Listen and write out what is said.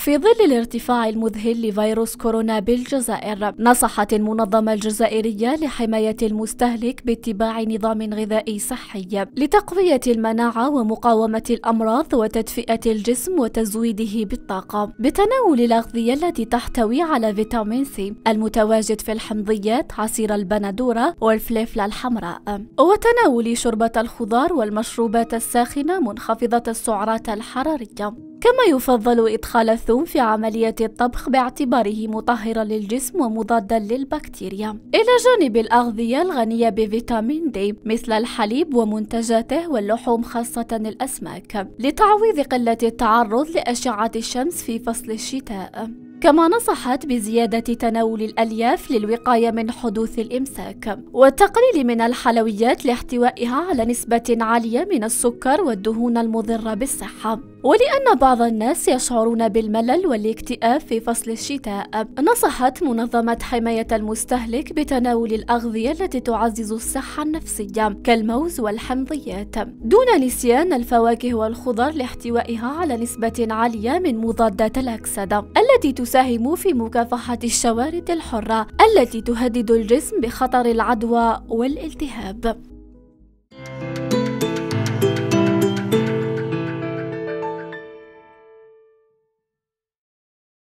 في ظل الارتفاع المذهل لفيروس كورونا بالجزائر نصحت المنظمة الجزائرية لحماية المستهلك باتباع نظام غذائي صحي لتقوية المناعة ومقاومة الأمراض وتدفئة الجسم وتزويده بالطاقة بتناول الأغذية التي تحتوي على فيتامين سي المتواجد في الحمضيات عصير البندورة والفليفلة الحمراء وتناول شوربة الخضار والمشروبات الساخنة منخفضة السعرات الحرارية كما يفضل إدخال الثوم في عملية الطبخ باعتباره مطهرا للجسم ومضادا للبكتيريا إلى جانب الأغذية الغنية بفيتامين دي مثل الحليب ومنتجاته واللحوم خاصة الأسماك لتعويض قلة التعرض لأشعة الشمس في فصل الشتاء كما نصحت بزيادة تناول الألياف للوقاية من حدوث الإمساك والتقليل من الحلويات لاحتوائها على نسبة عالية من السكر والدهون المضرة بالصحة ولأن بعض الناس يشعرون بالملل والاكتئاب في فصل الشتاء نصحت منظمة حماية المستهلك بتناول الأغذية التي تعزز الصحة النفسية كالموز والحمضيات دون نسيان الفواكه والخضر لاحتوائها على نسبة عالية من مضادات الأكسدة التي تساهم في مكافحة الشوارد الحرة التي تهدد الجسم بخطر العدوى والالتهاب